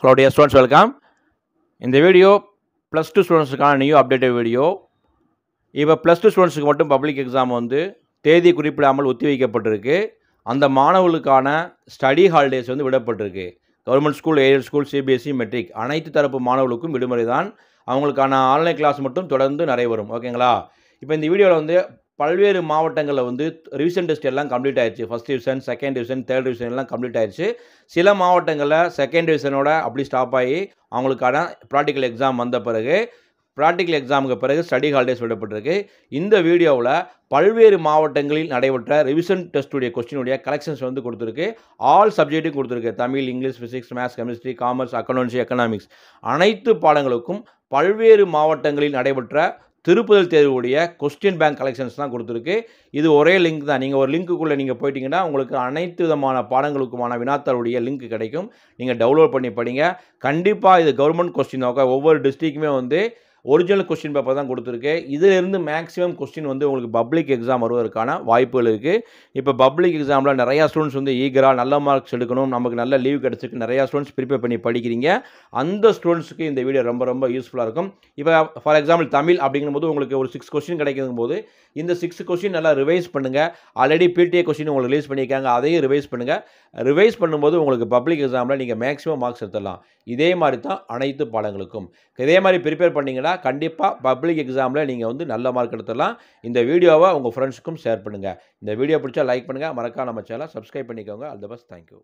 hello dear students welcome இந்த video plus two ஸ்டூடெண்ட்ஸுக்கான new updated video இப்போ plus two ஸ்டூடெண்ட்ஸுக்கு மட்டும் பப்ளிக் எக்ஸாம் வந்து தேதி குறிப்பிடாமல் ஒத்திவைக்கப்பட்டிருக்கு அந்த மாணவர்களுக்கான ஸ்டடி ஹாலிடேஸ் வந்து விடப்பட்டிருக்கு கவர்மெண்ட் ஸ்கூல் ஏரியல் ஸ்கூல் சிபிஎஸ்சி மெட்ரிக் அனைத்து தரப்பு மாணவர்களுக்கும் விடுமுறை தான் அவங்களுக்கான ஆன்லைன் கிளாஸ் மட்டும் தொடர்ந்து நிறைய வரும் ஓகேங்களா இப்போ இந்த வீடியோவில் வந்து பல்வேறு மாவட்டங்களில் வந்து ரிவிஷன் டெஸ்ட் எல்லாம் கம்ப்ளீட் ஆயிடுச்சு first division second division third division எல்லாம் கம்ப்ளீட் ஆயிடுச்சு சில மாவட்டங்களில் செகண்ட் டிவிஷனோட அப்படி ஸ்டாப் ஆகி அவங்களுக்கான ப்ராக்டிக்கல் எக்ஸாம் வந்த பிறகு ப்ராக்டிக்கல் எக்ஸாமுக்கு பிறகு ஸ்டடி ஹாலிடேஸ் விடப்பட்டிருக்கு இந்த வீடியோவில் பல்வேறு மாவட்டங்களில் நடைபெற்ற ரிவிஷன் டெஸ்ட்டுடைய கொஸ்டினுடைய கலெக்ஷன்ஸ் வந்து கொடுத்துருக்கு ஆல் சப்ஜெக்ட்டும் கொடுத்துருக்கு Tamil English physics maths chemistry commerce economics economics அனைத்து பாடங்களுக்கும் பல்வேறு மாவட்டங்களில் நடைபெற்ற திருப்புதல் தேர்வுடைய கொஸ்டின் பேங்க் கலெக்ஷன்ஸ் தான் கொடுத்துருக்கு இது ஒரே லிங்க் தான் நீங்கள் ஒரு லிங்க்குள்ளே நீங்கள் போயிட்டீங்கன்னா உங்களுக்கு அனைத்து விதமான பாடங்களுக்குமான வினாத்தாளுடைய லிங்க் கிடைக்கும் நீங்கள் டவுன்லோட் பண்ணி படிங்க கண்டிப்பாக இது கவர்மெண்ட் கொஸ்டின் ஒவ்வொரு டிஸ்ட்ரிக்குமே வந்து ஒரிஜினல் கொஸ்டின் பேப்பர் தான் கொடுத்துருக்கு இதிலிருந்து மேக்ஸிமம் கொஸ்டின் வந்து உங்களுக்கு பப்ளிக் எக்ஸாம் வருவதற்கான வாய்ப்புகள் இருக்குது இப்போ பப்ளிக் எக்ஸாமில் நிறையா ஸ்டூடெண்ட்ஸ் வந்து ஈகராக நல்ல மார்க்ஸ் எடுக்கணும் நமக்கு நல்ல லீவ் கிடச்சிருக்கு நிறையா ஸ்டூடெண்ட்ஸ் ப்ரிப்பேர் பண்ணி படிக்கிறீங்க அந்த ஸ்டூடெண்ட்ஸுக்கு இந்த வீடியோ ரொம்ப ரொம்ப யூஸ்ஃபுல்லாக இருக்கும் இப்போ ஃபார் எக்ஸாம்பிள் தமிழ் அப்படிங்கும்போது உங்களுக்கு ஒரு சிக்ஸ் கொஸ்டின் கிடைக்கும் போது இந்த சிக்ஸ் கொஸ்டின் நல்லா ரிவைஸ் பண்ணுங்கள் ஆல்ரெடி பிடிஏ கொஸ்டின் உங்களுக்கு ரிலீஸ் பண்ணியிருக்காங்க அதையும் ரிவைஸ் பண்ணுங்கள் ரிவைஸ் பண்ணும்போது உங்களுக்கு பப்ளிக் எக்ஸாமில் நீங்கள் மேக்ஸிமம் மார்க்ஸ் எடுத்துடலாம் இதே மாதிரி தான் அனைத்து பாடங்களுக்கும் இதே மாதிரி ப்ரிப்பேர் பண்ணிங்கன்னா கண்டிப்பாக பப்ளிக் எக்ஸாமில் நீங்கள் வந்து நல்ல மார்க் எடுத்துடலாம் இந்த வீடியோவை உங்கள் ஃப்ரெண்ட்ஸுக்கும் ஷேர் பண்ணுங்கள் இந்த வீடியோ பிடிச்சா லைக் பண்ணுங்கள் மறக்காம நம்ம சேனலை சப்ஸ்கிரைப் பண்ணிக்கோங்க ஆல் த பெஸ்ட் தேங்க்யூ